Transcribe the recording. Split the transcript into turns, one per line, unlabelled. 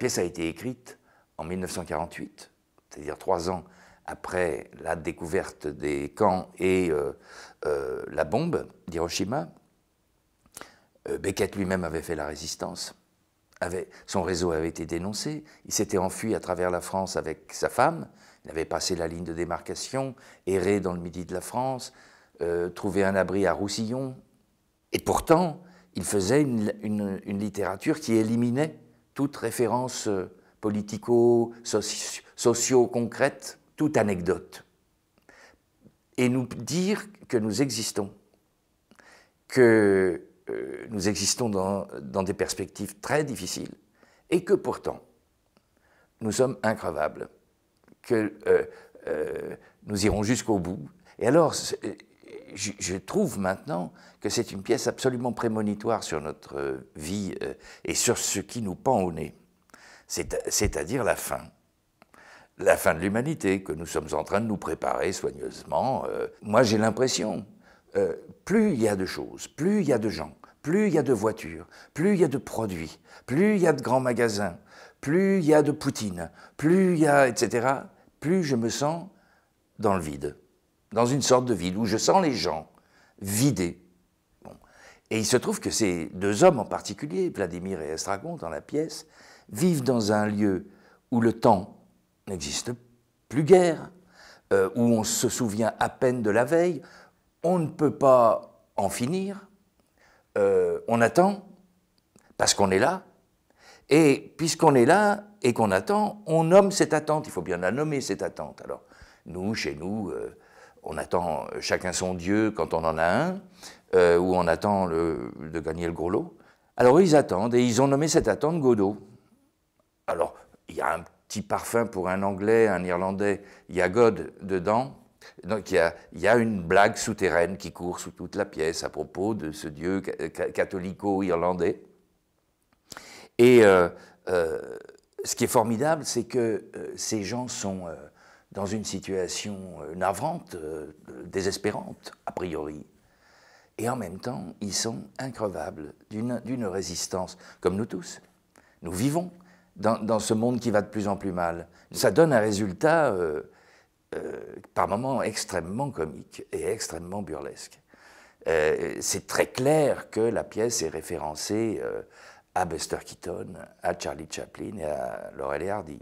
pièce a été écrite en 1948, c'est-à-dire trois ans après la découverte des camps et euh, euh, la bombe d'Hiroshima. Euh, Beckett lui-même avait fait la résistance. son réseau avait été dénoncé. Il s'était enfui à travers la France avec sa femme. Il avait passé la ligne de démarcation, erré dans le midi de la France, trouvé un abri à Roussillon. Et pourtant, il faisait une littérature qui éliminait toute références euh, politico, sociaux concrètes, toute anecdote, et nous dire que nous existons, que euh, nous existons dans, des perspectives très difficiles, et que pourtant, nous sommes increvables, que euh, nous irons jusqu'au bout. Et alors, je, trouve maintenant que c'est une pièce absolument prémonitoire sur notre euh, vie euh, et sur ce qui nous pend au nez, c'est-à-dire la fin. La fin de l'humanité que nous sommes en train de nous préparer soigneusement. Euh. moi, j'ai l'impression, plus il y a de choses, plus il y a de gens, plus il y a de voitures, plus il y a de produits, plus il y a de grands magasins, plus il y a de Poutine, plus il y a, etc., plus je me sens dans le vide dans une sorte de ville où je sens les gens vidés. Et il se trouve que ces deux hommes en particulier, Vladimir et Estragon, dans la pièce, vivent dans un lieu où le temps n'existe plus guère, euh, où on se souvient à peine de la veille, on ne peut pas en finir, euh, on attend, parce qu'on est là, et puisqu'on est là et qu'on attend, on nomme cette attente, il faut bien la nommer cette attente. Alors, nous, chez nous, euh, on attend euh, chacun son Dieu quand on en a un, euh, ou on attend le, de gagner le gros lot. Alors ils attendent et ils ont nommé cette attente Godot. Alors il y a un petit parfum pour un Anglais, un Irlandais, il y a God dedans. Donc il y, a, une blague souterraine qui court sous toute la pièce à propos de ce dieu catholico-irlandais. Et euh, ce qui est formidable, c'est que ces gens sont dans une situation euh, navrante, euh, désespérante, a priori. Et en même temps, ils sont increvables d'une résistance, comme nous tous. Nous vivons dans, ce monde qui va de plus en plus mal. Ça donne un résultat, euh, par moments, extrêmement comique et extrêmement burlesque. c'est très clair que la pièce est référencée à Buster Keaton, à Charlie Chaplin et à Laurel et Hardy.